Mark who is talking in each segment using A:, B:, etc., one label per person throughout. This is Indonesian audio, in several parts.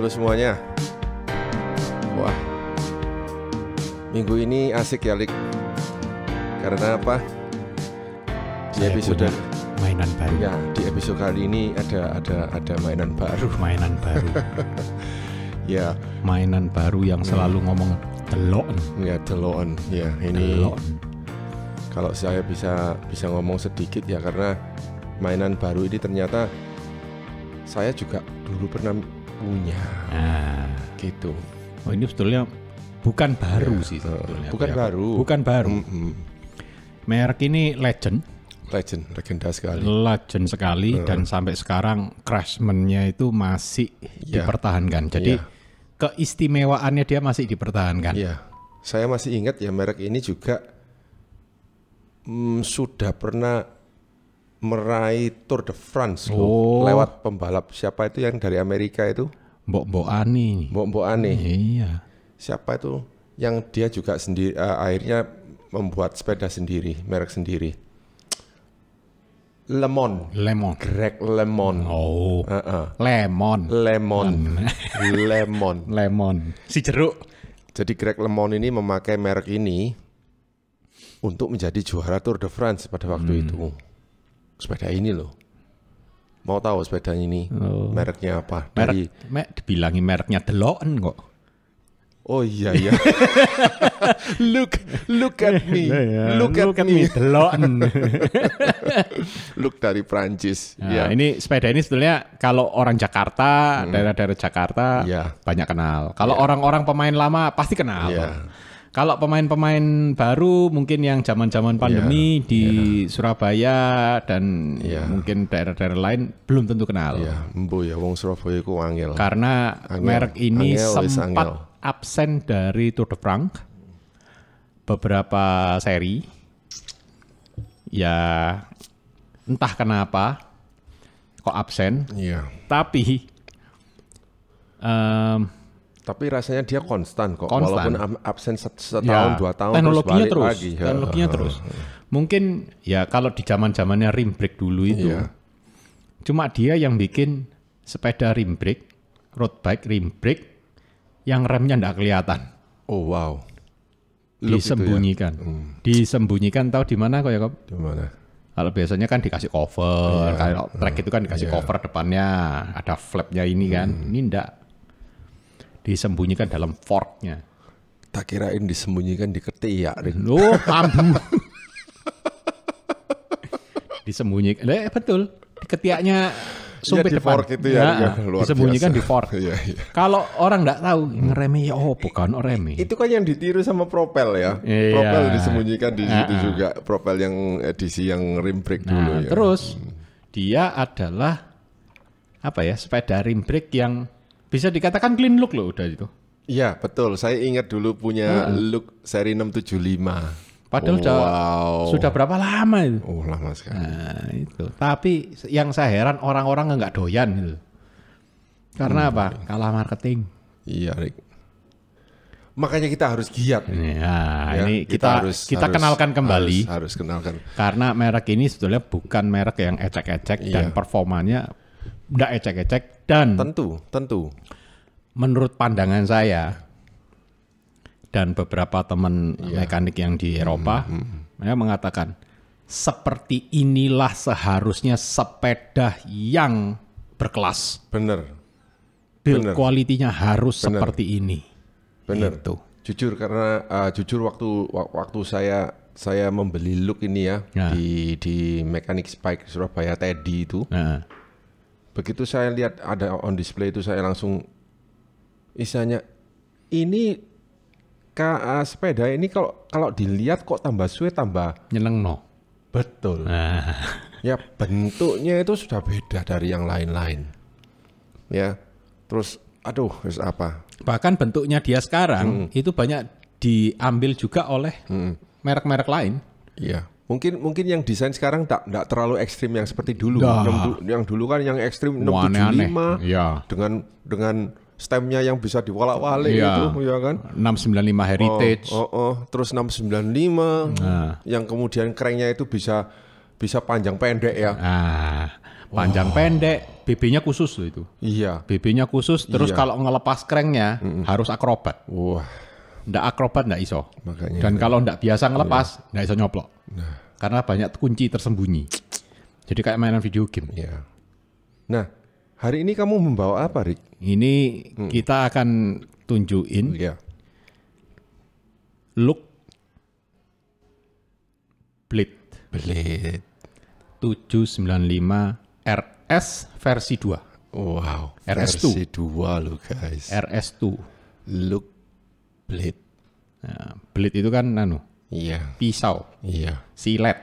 A: Halo semuanya. Wah. Minggu ini asik ya, Lik. Karena apa? Di episode mainan baru. Ya, di episode kali ini ada ada ada mainan baru. Mainan baru. ya, mainan baru yang hmm. selalu ngomong telon. Ya, telon. Ya, ini telon. Kalau saya bisa bisa ngomong sedikit ya karena mainan baru ini ternyata saya juga dulu pernah punya. Nah, gitu. Oh ini sebetulnya
B: bukan baru ya, sih eh, sebetulnya. Bukan baru. Bukan baru. Mm -hmm. Merek ini legend. Legend, legenda sekali. Legend sekali uh. dan sampai sekarang crashman-nya itu masih
A: yeah. dipertahankan. Jadi yeah.
B: keistimewaannya dia masih dipertahankan. Iya. Yeah.
A: Saya masih ingat ya merek ini juga mm, sudah pernah meraih Tour de France oh. loh, lewat pembalap siapa itu yang dari Amerika itu Mbok Mbok Ani Mbok Mbok Ani iya siapa itu yang dia juga sendiri uh, eh, akhirnya membuat sepeda sendiri merek sendiri Lemon Lemon Greg Lemon oh uh -uh. Lemon Lemon Lemon Lemon si jeruk jadi Greg Lemon ini memakai merek ini untuk menjadi juara Tour de France pada waktu hmm. itu sepeda ini loh. Mau tahu sepeda ini oh. mereknya apa? Dari...
B: Merek, me, dibilangi mereknya Deloen kok. Oh iya iya. look look at me. Look, iya, iya. look at, at me. Deloen.
A: look dari Prancis. Nah, ya.
B: ini sepeda ini sebetulnya kalau orang Jakarta, daerah-daerah hmm. Jakarta ya. banyak kenal. Kalau orang iya. orang-orang pemain lama pasti kenal. Ya. Kalau pemain-pemain baru mungkin yang zaman-zaman iya, pandemi yeah, di yeah. Surabaya dan yeah. mungkin daerah-daerah lain belum tentu kenal. Iya, yeah, ya wong Surabaya iku angel. Karena angel. merek ini angel sempat absen dari Tour de France beberapa seri. Ya
A: entah kenapa kok absen. Iya. Yeah. Tapi um, tapi rasanya dia konstan kok, konstan. walaupun absen setahun ya, dua tahun teknologinya terus, terus lagi. teknologinya ya. terus.
B: Mungkin ya kalau di zaman zamannya rim brake dulu itu, ya. cuma dia yang bikin sepeda rim brake, road bike rim brake, yang remnya tidak kelihatan. Oh wow. Look ya. disembunyikan, ya? hmm. disembunyikan tahu di mana kok ya kok? Di mana? Kalau biasanya kan dikasih cover, yeah. kalau track itu kan dikasih yeah. cover depannya, ada flapnya ini kan. Hmm. Ini enggak disembunyikan dalam forknya. Tak kirain disembunyikan di ketiak, Rin. Loh, disembunyikan. Eh, betul. Di ketiaknya iya, sumpit ya, di depan. fork itu ya, ya, ya luar disembunyikan biasa. di
A: fork. ya, ya.
B: Kalau orang nggak tahu ngereme ya oh bukan remi. Itu kan
A: yang ditiru sama propel ya.
B: ya Propel disembunyikan di situ juga.
A: Propel yang edisi yang rim brake nah,
B: dulu ya. Terus hmm. dia adalah apa ya sepeda rim brake yang bisa dikatakan clean look loh udah itu.
A: Iya, betul. Saya ingat dulu punya look seri 675. Padahal wow. sudah, sudah
B: berapa lama itu? Oh, lama sekali. Nah, itu. Tapi yang saya heran orang-orang enggak doyan itu. Karena hmm. apa? Kalah marketing. Iya, Rick.
A: Makanya kita harus giat. Ya, ya ini kita kita, harus, kita harus, kenalkan kembali. Harus, harus kenalkan.
B: Karena merek ini sebetulnya bukan merek yang ecek-ecek iya. dan performanya tidak ecek-ecek dan tentu tentu menurut pandangan saya dan beberapa teman yeah. mekanik yang di hmm, Eropa mm -hmm. mereka hmm. ya, mengatakan seperti inilah seharusnya sepeda yang berkelas. benar Build quality-nya harus Bener. seperti
A: ini. benar Itu. Jujur karena uh, jujur waktu waktu saya saya membeli look ini ya, ya. di di mekanik Spike Surabaya Teddy itu. Nah begitu saya lihat ada on display itu saya langsung isanya ini ka, eh, sepeda ini kalau kalau dilihat kok tambah suwe tambah nyeneng no betul nah. ya bentuknya itu sudah beda dari yang lain-lain ya terus aduh terus apa
B: bahkan bentuknya dia sekarang hmm. itu banyak diambil juga oleh hmm. merek-merek hmm. lain iya
A: Mungkin mungkin yang desain sekarang tak tak terlalu ekstrim yang seperti dulu. Nah. Yang, du, yang dulu kan yang ekstrim enam 675 lima iya. dengan dengan stemnya yang bisa diwalak-walik ya. itu ya kan
B: 695 heritage oh, oh,
A: oh. terus 695 lima nah. yang kemudian kerennya itu bisa bisa panjang pendek ya nah, panjang oh. pendek BB-nya khusus loh itu iya BB-nya
B: khusus terus iya. kalau ngelepas krengnya mm -mm. harus akrobat wah ndak akrobat ndak iso. Makanya. Dan kalau ndak biasa ngelepas, iya. ndak iso nyoplok. Nah. Karena banyak kunci tersembunyi. Jadi kayak mainan video game. Iya.
A: Nah, hari ini kamu membawa apa, Rik?
B: Ini hmm. kita akan tunjukin. Iya. Look Blade.
A: Blade.
B: 795 RS versi 2. Wow. RS2. Versi 2 loh, guys. RS2. Look Blade. Nah, blade itu kan nano, Iya. Pisau. Iya. Silet.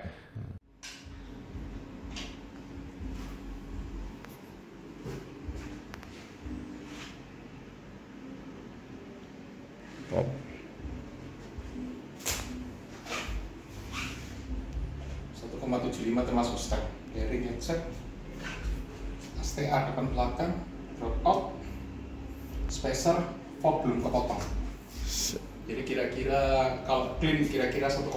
B: Pop. lima termasuk stack dari headset STA depan belakang drop out spacer fob belum kepotong jadi kira-kira kalau clean kira-kira 1,5.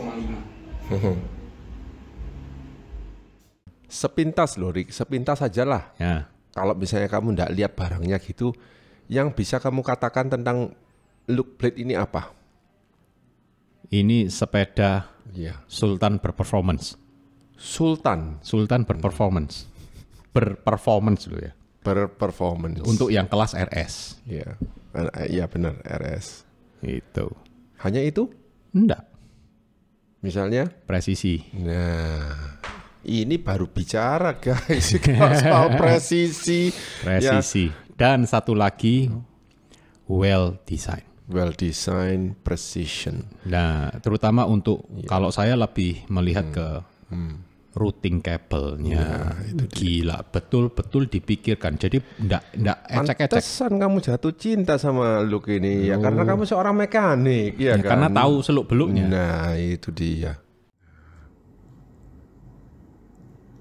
A: sepintas loh Rick, sepintas sajalah. Ya. Kalau misalnya kamu tidak lihat barangnya gitu, yang bisa kamu katakan tentang look plate ini apa?
B: Ini sepeda ya. Sultan berperformance.
A: Sultan, Sultan berperformance. Berperformance dulu ya. Berperformance. Untuk yang kelas RS. Iya. Iya benar, RS. Itu. Hanya itu? Enggak. Misalnya? Presisi. Nah, ini baru bicara guys
B: soal
A: presisi. Ya. Presisi. Ya. Dan satu
B: lagi well design. Well design, precision. Nah, terutama untuk ya. kalau saya lebih melihat hmm. ke hmm. hmm routing kabelnya
A: ya, itu gila betul-betul dipikirkan jadi ndak ndak ecek-ecek kamu jatuh cinta sama look ini oh. ya karena kamu seorang mekanik ya, ya kan karena tahu seluk beluknya nah itu dia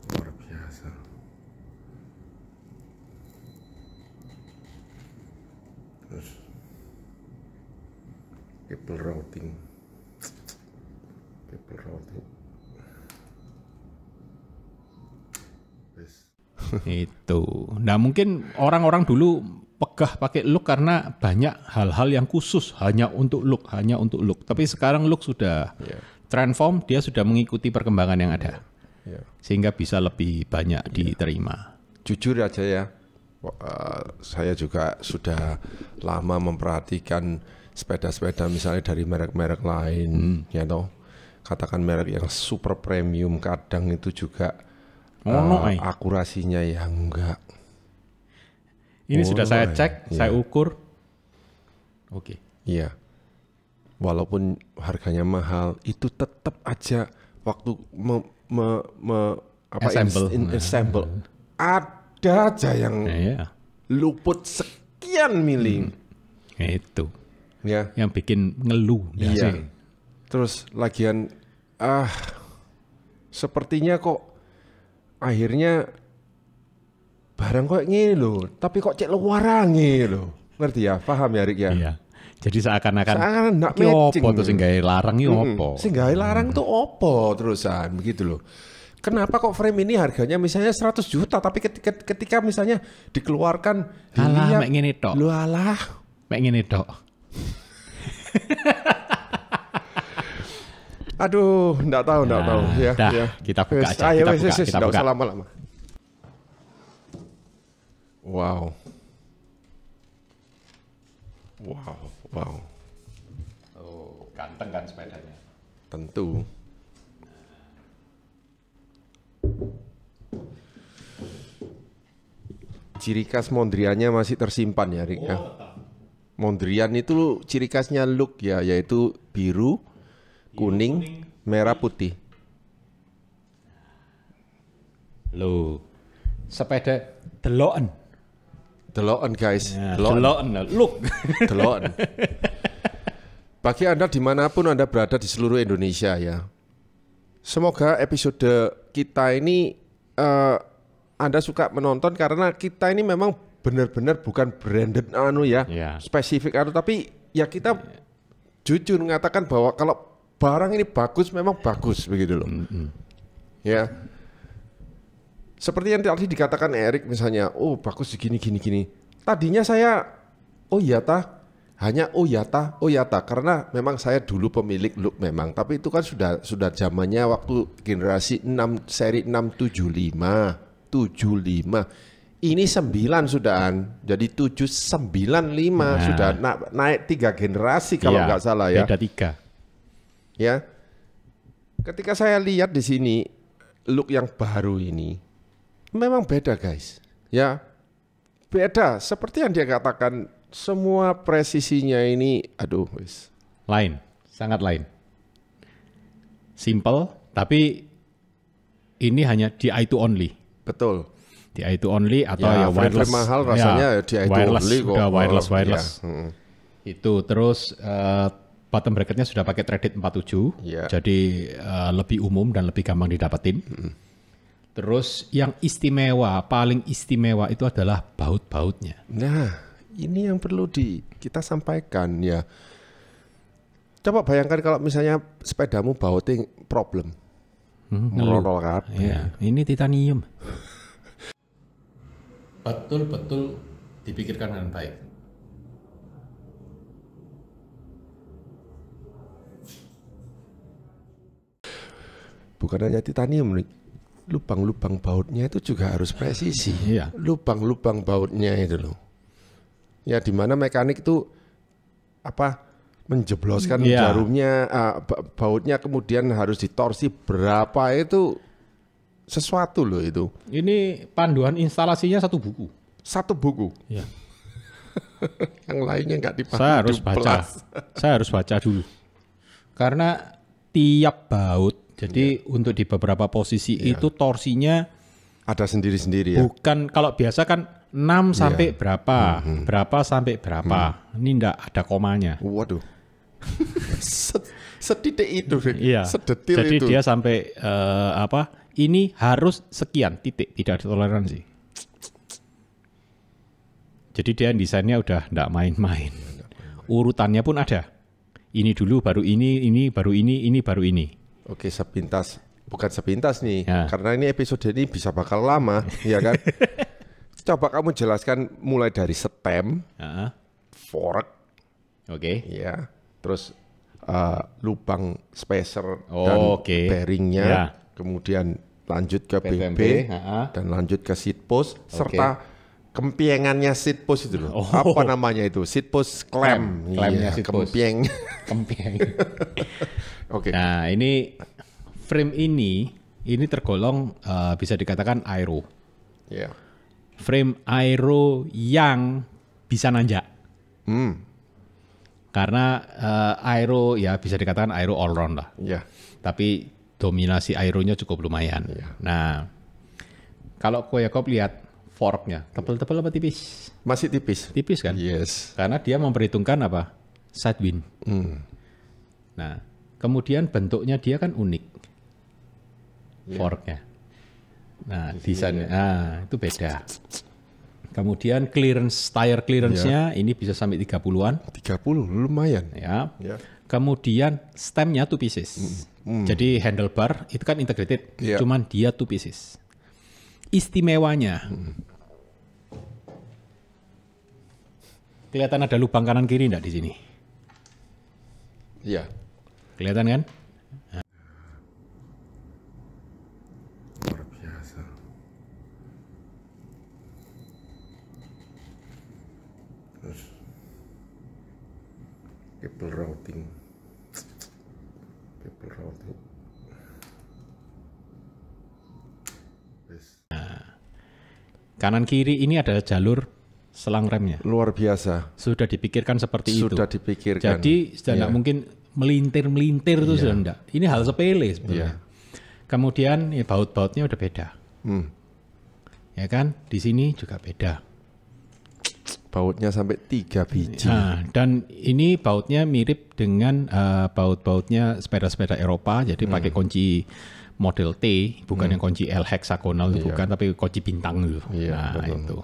A: luar biasa terus routing
B: itu. Nah mungkin orang-orang dulu pegah pakai look karena banyak hal-hal yang khusus hanya untuk look, hanya untuk look. Tapi sekarang look sudah yeah. transform, dia sudah mengikuti perkembangan yang ada, yeah. Yeah. sehingga bisa
A: lebih banyak yeah. diterima. Jujur aja ya, eh, saya juga sudah lama memperhatikan sepeda-sepeda misalnya dari merek-merek lain, hmm. ya you katakan merek yang super premium kadang itu juga Mono, uh, eh, eh. akurasinya ya enggak. Ini Mono, sudah saya eh. cek, ya. saya ukur. Oke. Okay. Iya. Walaupun harganya mahal, itu tetap aja waktu me, me, me apa assemble, in, in, nah. assemble ada aja yang yeah. Iya. luput sekian miling. Hmm. Ya, itu. Ya. Yang bikin ngeluh. Iya. Sih. Terus lagian ah sepertinya kok akhirnya barang kok ngene lho, tapi kok cek luarang lho. Ngerti ya? Paham ya Rik ya? Iya. Jadi seakan-akan seakan akan matching. Opo terus sing larang yo opo? Hmm, sing larang hmm. tuh opo terusan begitu loh. Kenapa kok frame ini harganya misalnya 100 juta tapi ketika, ketika misalnya dikeluarkan dilihat iya, alah mek ngene tok.
B: Lu alah mek ngene tok.
A: Aduh, enggak tahu, enggak nah, tahu ya, dah, ya. Kita buka yes, aja, ayo, kita buka, kita buka. lama-lama. Wow. Wow, wow.
B: Oh, ganteng kan sepedanya.
A: Tentu. Ciri khas Mondriannya masih tersimpan ya, Rick. Oh, Mondrian itu ciri khasnya look ya, yaitu biru, kuning, merah, putih. Lo. sepeda teloan, teloan guys, teloan. Ya, deloken. Look. Teloan. Bagi Anda dimanapun Anda berada di seluruh Indonesia ya. Semoga episode kita ini uh, Anda suka menonton karena kita ini memang benar-benar bukan branded anu ya, yeah. spesifik anu tapi ya kita jujur mengatakan bahwa kalau barang ini bagus memang bagus begitu loh. Mm -hmm. Ya. Seperti yang tadi dikatakan Erik misalnya, oh bagus gini gini gini. Tadinya saya oh iya ta hanya oh ya ta, oh ya ta karena memang saya dulu pemilik look memang, tapi itu kan sudah sudah zamannya waktu generasi 6 seri 675, 75 ini 9 sudahan. Jadi tujuh sembilan nah. sudah naik tiga generasi kalau iya, nggak ya, salah ya. Beda tiga ya. Ketika saya lihat di sini look yang baru ini memang beda guys. Ya. Beda seperti yang dia katakan semua presisinya ini aduh wis.
B: Lain, sangat lain. Simple tapi ini hanya DI to only. Betul. DI to only atau ya, ya wireless. mahal rasanya ya, ya DI to wireless, only kok. wireless wireless. Ya. Hmm. Itu terus uh, bottom bracketnya sudah pakai Reddit 47, yeah. jadi uh, lebih umum dan lebih gampang didapetin. Mm. Terus yang istimewa, paling istimewa itu adalah baut-bautnya. Nah,
A: ini yang perlu di kita sampaikan ya. Coba bayangkan kalau misalnya sepedamu bauting problem, hmm, ngelorol kabel. Ya,
B: ini titanium. Betul-betul dipikirkan dengan baik.
A: bukan hanya titanium nih lubang-lubang bautnya itu juga harus presisi iya. lubang-lubang bautnya itu loh ya di mana mekanik itu apa menjebloskan yeah. jarumnya uh, bautnya kemudian harus ditorsi berapa itu sesuatu loh itu ini panduan instalasinya satu buku satu buku yeah. yang lainnya nggak dipakai saya harus baca
B: saya harus baca dulu karena tiap baut jadi yeah. untuk di beberapa posisi yeah. itu torsinya ada sendiri-sendiri ya. Bukan kalau biasa kan 6 yeah. sampai berapa, mm -hmm. berapa sampai berapa. Mm. Ini ndak ada komanya. Waduh. sedetik itu, Iya. Sedetil Jadi itu. Jadi dia sampai uh, apa? Ini harus sekian titik, tidak ada toleransi. Jadi dia desainnya udah iya, ndak main-main. Urutannya pun ada. Ini dulu baru ini, ini
A: baru ini, ini baru ini. Oke, sepintas bukan sepintas nih, ya. karena ini episode ini bisa bakal lama, ya kan? Coba kamu jelaskan mulai dari stem, uh-huh. fork, oke, okay. ya, terus uh, lubang spacer oh, dan okay. bearingnya, ya. kemudian lanjut ke BB, uh-huh. dan lanjut ke seat post, okay. serta kempiengannya seat post itu loh. Oh. Apa namanya itu? Seat post clam. Clamnya iya, seat kempieng. Kempieng.
B: Oke. Okay. Nah, ini frame ini ini tergolong uh, bisa dikatakan aero. Ya. Yeah. Frame aero yang bisa nanjak. Hmm. Karena uh, aero ya bisa dikatakan aero all round lah. Ya. Yeah. Tapi dominasi aeronya cukup lumayan. Yeah. Nah, kalau Koyakop lihat forknya tebal-tebal apa tipis? Masih tipis. Tipis kan? Yes. Karena dia memperhitungkan apa? Side wind. Hmm. Nah, kemudian bentuknya dia kan unik. Yeah. Forknya. Nah, iya, desainnya. Ya. Nah, itu beda. Kemudian clearance tire clearance-nya yeah. ini bisa sampai 30-an. 30 lumayan. Ya. Yeah. Kemudian stemnya two pieces. Mm. Mm. Jadi handlebar itu kan integrated. Yeah. Cuman dia two pieces istimewanya mm. kelihatan ada lubang kanan kiri enggak di sini?
A: Iya. Kelihatan
B: kan? Nah.
A: routing. Cable routing. Nah,
B: kanan kiri ini adalah jalur selang remnya. Luar biasa. Sudah dipikirkan seperti sudah itu. Sudah dipikirkan. Jadi sudah yeah. mungkin melintir-melintir itu yeah. sudah enggak. Ini hal sepele sebenarnya. Yeah. Kemudian ya, baut-bautnya udah beda. Hmm. Ya kan? Di sini juga beda. Bautnya sampai tiga biji. Nah, dan ini bautnya mirip dengan uh, baut-bautnya sepeda-sepeda Eropa. Jadi hmm. pakai kunci model T, bukan hmm. yang kunci L hexagonal yeah. bukan, tapi kunci bintang itu. Yeah, nah betul. itu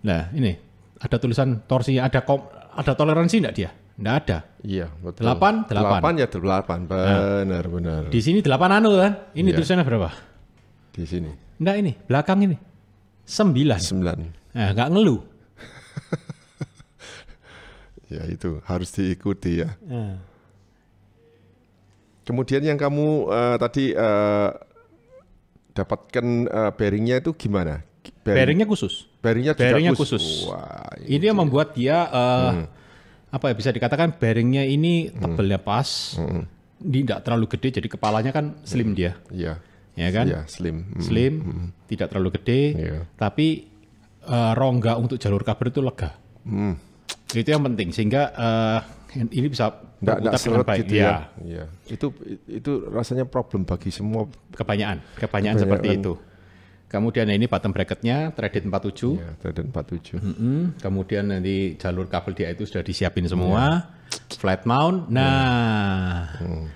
B: Nah, ini ada tulisan torsi, ada kom, ada toleransi enggak dia? Enggak ada. Iya, betul. Delapan? Delapan. Delapan ya delapan. Nah. Benar, nah, benar. Di sini delapan anu kan? Ini iya. tulisannya berapa? Di sini. Enggak ini, belakang ini. 9. 9. Nah, enggak ngeluh.
A: ya itu harus diikuti ya. Nah. Kemudian yang kamu uh, tadi uh, dapatkan uh, bearingnya itu gimana? Bearingnya khusus. Bearingnya bearingnya khusus. khusus.
B: Wah, ini, iya yang membuat dia uh, hmm. apa ya bisa dikatakan bearingnya ini hmm. tebelnya pas, hmm. tidak terlalu gede, jadi kepalanya kan slim hmm. dia. Iya. Ya kan? Iya, slim. Hmm. Slim, hmm. tidak terlalu gede, yeah. tapi uh, rongga untuk jalur kabel itu lega. Hmm. Itu yang penting sehingga uh, ini bisa tidak seret gitu ya. ya. ya. Itu
A: itu rasanya problem bagi semua.
B: Kebanyakan, kebanyakan, kebanyakan seperti itu. Kemudian ini bottom bracketnya Threaded 47. Ya, Threaded 47. Mm -hmm. Kemudian nanti jalur kabel dia itu sudah disiapin iya. semua. Ya. Flat mount. Iya. Nah, ya. hmm.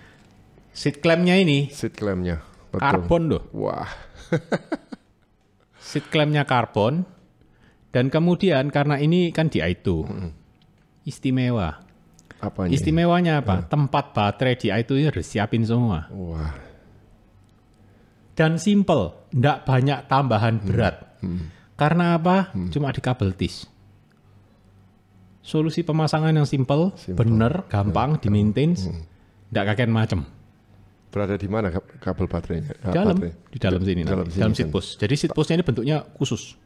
B: seat clampnya ini. Seat clampnya. Betul. Karbon loh. Wah. seat clampnya karbon. Dan kemudian karena ini kan di itu Hmm. Istimewa. Apanya? Istimewanya apa? Ya. Tempat baterai di itu ya harus siapin semua. Wah dan simple, tidak banyak tambahan hmm. berat. Hmm. Karena apa? Hmm. Cuma di kabel tis. Solusi pemasangan yang simple, simple. bener, ya. gampang, ya, dimaintain, hmm. ndak kakek macem. Berada di mana kabel baterainya? Di dalam, baterai. di dalam sini, dalam, sini dalam seat Jadi seat ini bentuknya khusus.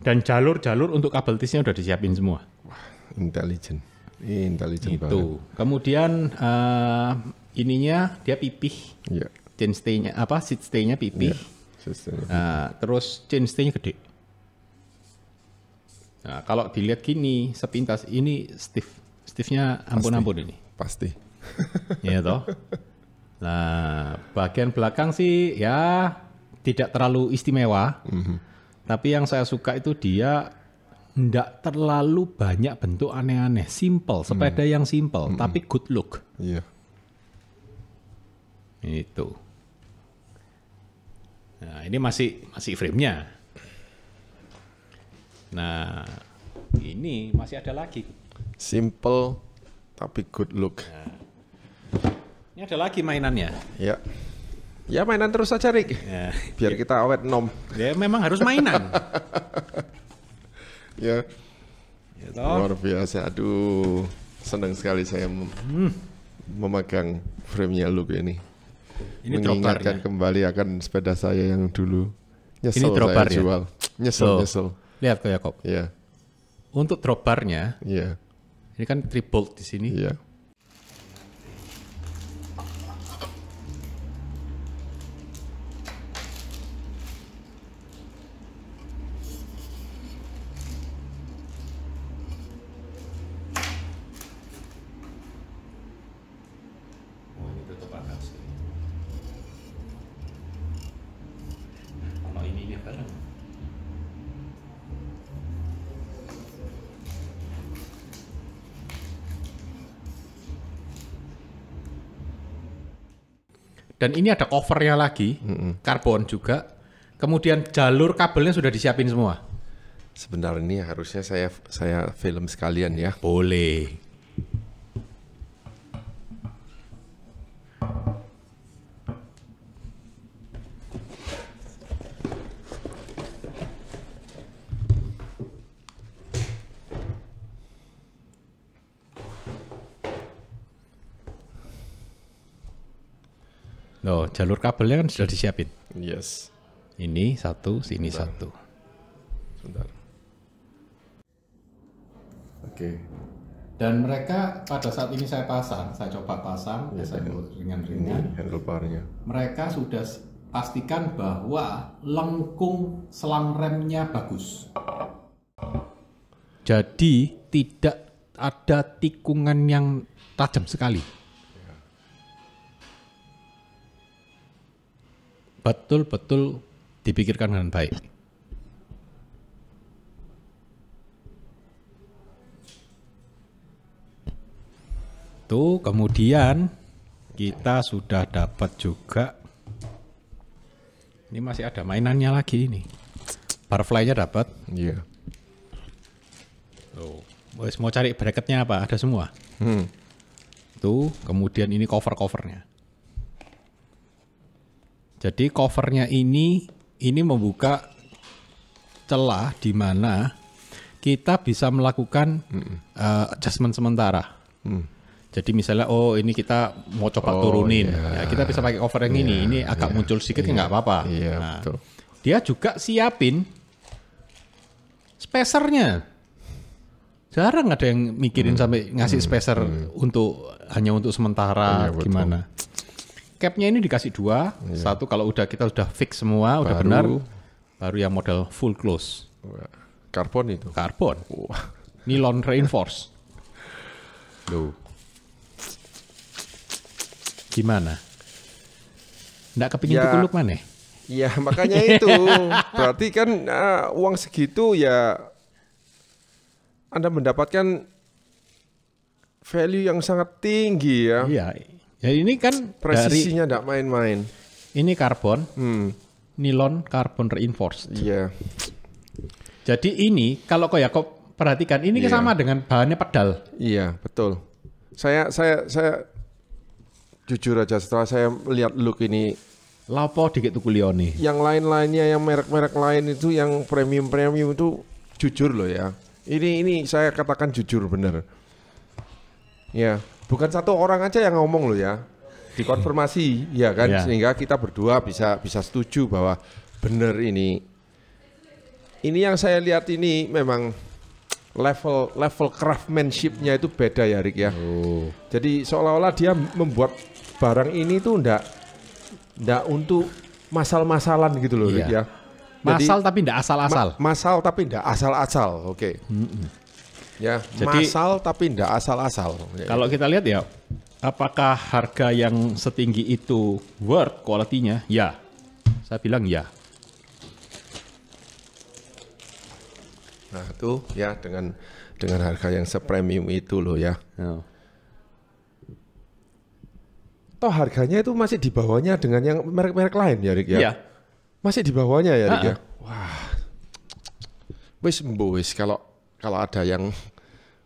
B: Dan jalur-jalur untuk kabel tisnya sudah disiapin semua.
A: Wah, intelligent. itu. banget.
B: Kemudian uh, ininya dia pipih. Yeah chain stay-nya apa seat stay-nya pipih. Yeah. Iya, nah, terus chain stay-nya gede. Nah, kalau dilihat gini sepintas ini stiff. Stiff-nya ampun-ampun
A: ini. Pasti.
B: Iya toh. Nah, bagian belakang sih ya tidak terlalu istimewa. Mm -hmm. Tapi yang saya suka itu dia tidak terlalu banyak bentuk aneh-aneh, simple, sepeda mm. yang simple mm -hmm. tapi good look. Iya. Yeah. Itu. Nah, ini masih masih frame-nya. Nah, ini masih ada lagi.
A: Simple tapi good look. Nah. Ini
B: ada lagi mainannya.
A: Ya. Ya mainan terus saja Rick. Ya. Biar kita awet nom. Ya memang harus mainan. ya. ya toh. Luar biasa. Aduh, senang sekali saya hmm. memegang frame-nya look ini ini mengingatkan troparnya. kembali akan sepeda saya yang dulu nyesel ini saya ya? jual. Nyesel, so, nyesel. Lihat kok Yakob. Iya. Yeah.
B: Untuk troparnya. Iya. Yeah. Ini kan triple di sini. Iya. Yeah. dan ini ada covernya lagi mm-hmm. karbon juga
A: kemudian jalur kabelnya sudah disiapin semua Sebentar ini harusnya saya saya film sekalian ya boleh
B: Loh, jalur kabelnya kan sudah disiapin. Yes. Ini satu, sini Bentar. satu. Sebentar. Oke. Okay. Dan mereka pada saat ini saya pasang, saya coba pasang, ya, saya iya. ringan-ringan. Handlebarnya. Mereka sudah pastikan bahwa lengkung selang remnya bagus. Jadi tidak ada tikungan yang tajam sekali. betul-betul dipikirkan dengan baik. Tuh, kemudian kita sudah dapat juga ini masih ada mainannya lagi ini. butterfly nya dapat. Iya. Yeah. Tuh, mau cari bracketnya apa? Ada semua. Hmm. Tuh, kemudian ini cover-covernya. Jadi covernya ini ini membuka celah di mana kita bisa melakukan uh, adjustment sementara. Mm. Jadi misalnya oh ini kita mau coba oh, turunin, yeah. ya, kita bisa pakai cover yang yeah, ini. Iya, ini agak yeah, muncul sedikit ya iya, nggak yeah, apa-apa. Yeah, nah, Dia juga siapin spacernya. Jarang ada yang mikirin hmm, sampai ngasih mm. spacer hmm. untuk hanya untuk sementara yeah, iya, gimana. Betul capnya ini dikasih dua. Yeah. Satu kalau udah kita udah fix semua, baru, udah benar, baru yang model full close. Karbon itu. Karbon. Oh. Nilon reinforce. Loh. Gimana?
A: Nggak kepingin ya. dikuluk mana? Ya makanya itu. Berarti kan uh, uang segitu ya Anda mendapatkan value yang sangat tinggi ya. Iya. Ya ini kan presisinya tidak main-main.
B: Ini karbon, hmm. nilon karbon reinforced. Iya. Yeah. Jadi ini kalau kok ya kok perhatikan ini yeah. sama dengan bahannya pedal.
A: Iya yeah, betul. Saya saya saya jujur aja setelah saya lihat look ini lapo dikit tuku lione. Yang lain-lainnya yang merek-merek lain itu yang premium-premium itu jujur loh ya. Ini ini saya katakan jujur bener. Ya bukan satu orang aja yang ngomong loh ya dikonfirmasi ya kan yeah. sehingga kita berdua bisa bisa setuju bahwa benar ini ini yang saya lihat ini memang level level craftsmanshipnya itu beda ya Rik ya oh. jadi seolah-olah dia membuat barang ini tuh ndak ndak untuk masal-masalan gitu loh yeah. Rick iya. ya jadi, masal tapi ndak asal-asal ma masal tapi ndak asal-asal oke okay. mm -mm. Ya, Jadi, masal tapi tidak asal-asal. Kalau kita lihat ya, apakah harga
B: yang setinggi itu worth quality Ya. Saya bilang ya.
A: Nah, itu ya dengan dengan harga yang sepremium itu loh ya. ya. Toh harganya itu masih di bawahnya dengan yang merek-merek lain ya Rik ya. ya. Masih di bawahnya ya Rik ya. Ah. Wah. Wis wis kalau kalau ada yang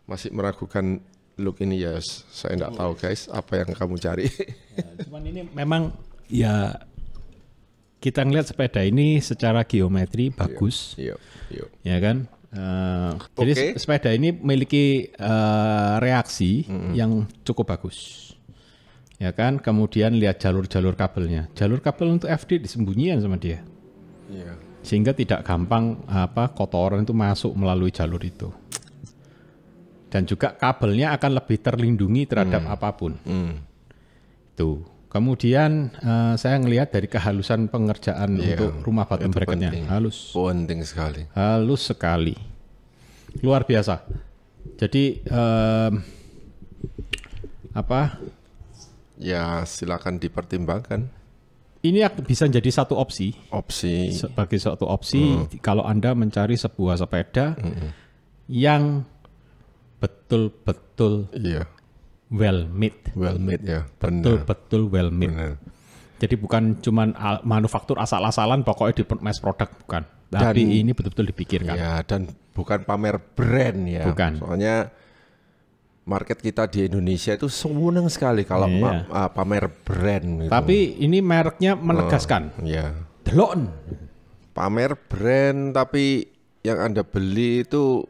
A: masih meragukan look ini ya saya nggak tahu guys apa yang kamu cari.
B: Ya, cuman ini memang ya kita ngeliat sepeda ini secara geometri iya, bagus, Iya. Iya. ya kan. Uh, eh, okay. Jadi sepeda ini memiliki uh, reaksi mm -hmm. yang cukup bagus, ya kan. Kemudian lihat jalur-jalur kabelnya. Jalur kabel untuk FD disembunyian sama dia. Yeah sehingga tidak gampang apa kotoran itu masuk melalui jalur itu dan juga kabelnya akan lebih terlindungi terhadap hmm. apapun hmm. itu kemudian uh, saya melihat dari kehalusan pengerjaan yeah, untuk rumah batu bracketnya halus penting sekali halus sekali luar biasa
A: jadi um, apa ya silakan dipertimbangkan ini bisa jadi satu opsi. Opsi. Sebagai
B: satu opsi hmm. kalau Anda mencari sebuah sepeda hmm. yang betul-betul iya. well made. Well made ya. Betul-betul well made. Benar. Jadi bukan cuman manufaktur asal-asalan pokoknya di mass product
A: bukan. Tapi dan, ini betul-betul dipikirkan. Ya, dan bukan pamer brand ya. Bukan. Soalnya market kita di Indonesia itu seneng sekali kalau iya. ma- iya. ah, pamer brand. Gitu. Tapi ini mereknya menegaskan. Oh, iya. Delon. Pamer brand tapi yang anda beli itu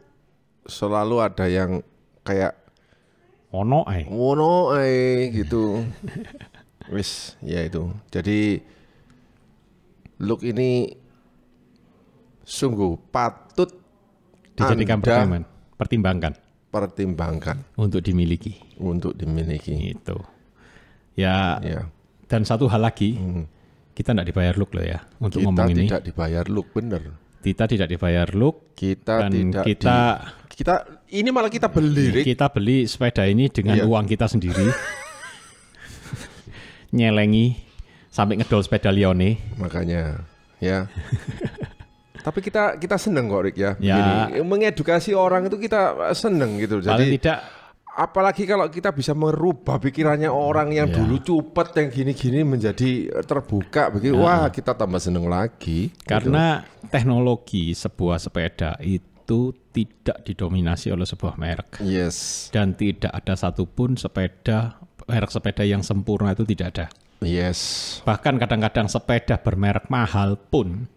A: selalu ada yang kayak ono ai. Ono ai gitu. Wis, ya itu. Jadi look ini sungguh patut dijadikan pertimbangan. Pertimbangkan pertimbangkan
B: untuk dimiliki. Untuk dimiliki. Itu. Ya. ya. Dan satu hal lagi, hmm. kita tidak dibayar look loh ya untuk kita ngomong ini. Kita tidak dibayar look, bener. Kita tidak dibayar look. Kita dan tidak kita di,
A: kita ini malah
B: kita beli. Iya, kita beli sepeda ini dengan ya. uang kita sendiri. Nyelengi sampai ngedol sepeda Lione. Makanya, ya.
A: Tapi kita kita seneng kok Rick ya. ya. Begini, mengedukasi orang itu kita eh, seneng gitu. Jadi tidak apalagi kalau kita bisa merubah pikirannya orang yang ya. dulu cupet yang gini-gini menjadi eh, terbuka begitu Ya. wah kita tambah seneng lagi gitu. karena
B: gitu. teknologi sebuah sepeda itu tidak didominasi oleh sebuah merek yes dan tidak ada satupun sepeda merek sepeda yang sempurna itu tidak ada yes bahkan kadang-kadang sepeda bermerek mahal pun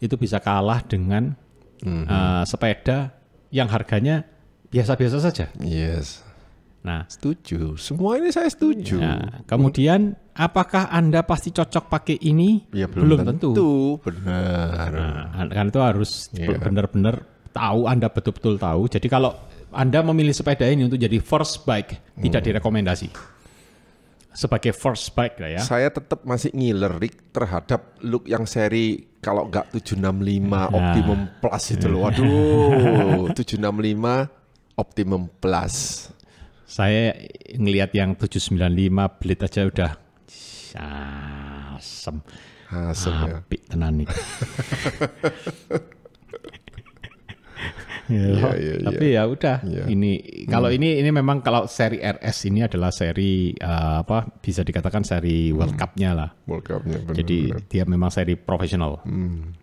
B: itu bisa kalah dengan mm-hmm. uh, sepeda yang harganya biasa-biasa saja. Yes. Nah, setuju. Semua ini saya setuju. Nah, kemudian hmm. apakah Anda pasti cocok pakai ini?
A: Ya, belum, belum tentu.
B: tentu. Benar. Nah, kan, kan itu harus yeah. Iya. benar-benar tahu Anda betul-betul tahu. Jadi kalau Anda memilih sepeda ini untuk jadi first bike, hmm. tidak direkomendasi sebagai first
A: bike lah ya. Saya tetap masih ngilerik terhadap look yang seri kalau nggak 765 nah. Ya. Optimum Plus itu loh. Ya. Waduh, 765
B: Optimum Plus. Saya ngelihat yang 795 Blade aja udah asem. Asem ya. tenan nih.
A: ya, ya, ya, tapi ya udah ya. ini kalau hmm.
B: ini ini memang kalau seri RS ini adalah seri uh, apa bisa dikatakan seri hmm. World Cup-nya lah. World Cup-nya. Bener, Jadi bener. dia memang seri profesional. Hmm.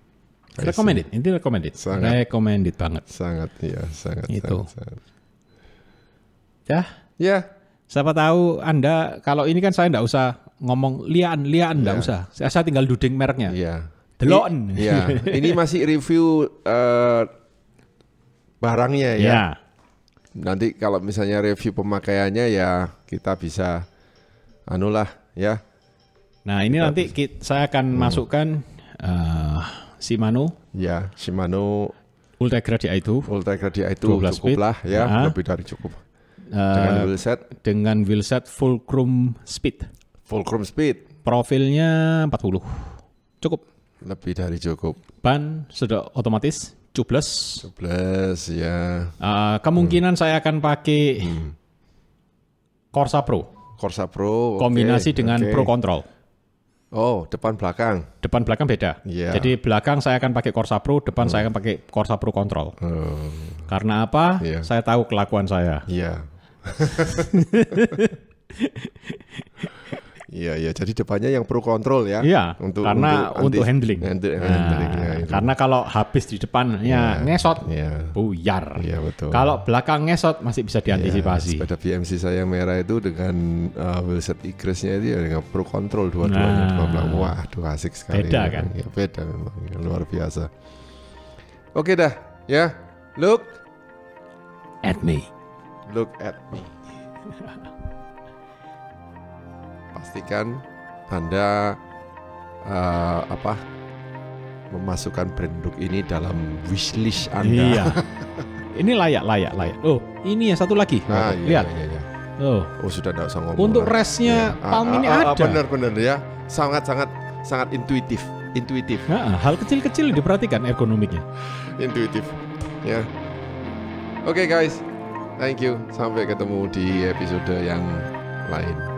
B: Recommended, ini recommended. Sangat, recommended banget. Sangat, ya, sangat. Itu. Sangat, sangat. Ya. Ya. Siapa tahu Anda kalau ini kan saya ndak usah ngomong lian lian ndak ya. usah. Saya, saya tinggal duding mereknya. Iya. Delon. Iya. ini
A: masih review uh, barangnya ya. ya nanti kalau misalnya review pemakaiannya ya kita bisa anulah ya. Nah,
B: ini kita nanti saya akan hmm. masukkan uh, eh, Shimano. Ya, Shimano Ultra di itu. Ultra di itu cukuplah lah ya, nah. lebih
A: dari cukup. Uh, dengan
B: wheelset dengan wheelset full Chrome speed. Full Chrome speed. Profilnya 40. Cukup. Lebih dari cukup. Ban sudah otomatis cuples. Cuples ya. Uh, kemungkinan hmm. saya akan pakai hmm. Corsa Pro. Corsa Pro. Okay. Kombinasi dengan okay. Pro Control. Oh, depan belakang. Depan belakang beda. Yeah. Jadi belakang saya akan pakai Corsa Pro, depan hmm. saya akan pakai Corsa Pro Control.
A: Hmm.
B: Karena apa? Yeah. Saya tahu kelakuan
A: saya. Iya. Yeah. Iya iya. Jadi depannya yang pro kontrol ya. Iya. Untuk karena untuk, untuk handling. Handling. Nah, handling ya,
B: Karena kalau habis di depannya ya, iya, ngesot, ya.
A: buyar. Iya betul. Kalau
B: belakang ngesot
A: masih bisa iya, diantisipasi. Ya, pada BMC saya merah itu dengan uh, wheelset Igresnya itu ya dengan pro kontrol dua-duanya. Nah. Dua Wah, tuh asik sekali. Beda ya. kan? Ya, beda memang. Ya, luar biasa. Oke dah, ya. Look at me. Look at me. pastikan Anda uh, eh, apa memasukkan brand ini dalam wishlist Anda. Iya. ini layak, layak, layak. Oh,
B: ini ya satu lagi. Nah, iya, Lihat. Iya, iya. Oh. oh, sudah tidak usah ngomong. Untuk restnya iya. Palm ah, ah, ini ah, ah ada.
A: Benar-benar ya. Sangat-sangat sangat intuitif, intuitif. Nah, hal kecil-kecil
B: diperhatikan ergonomiknya.
A: intuitif. Ya. Oke, okay, guys. Thank you. Sampai ketemu di episode yang lain.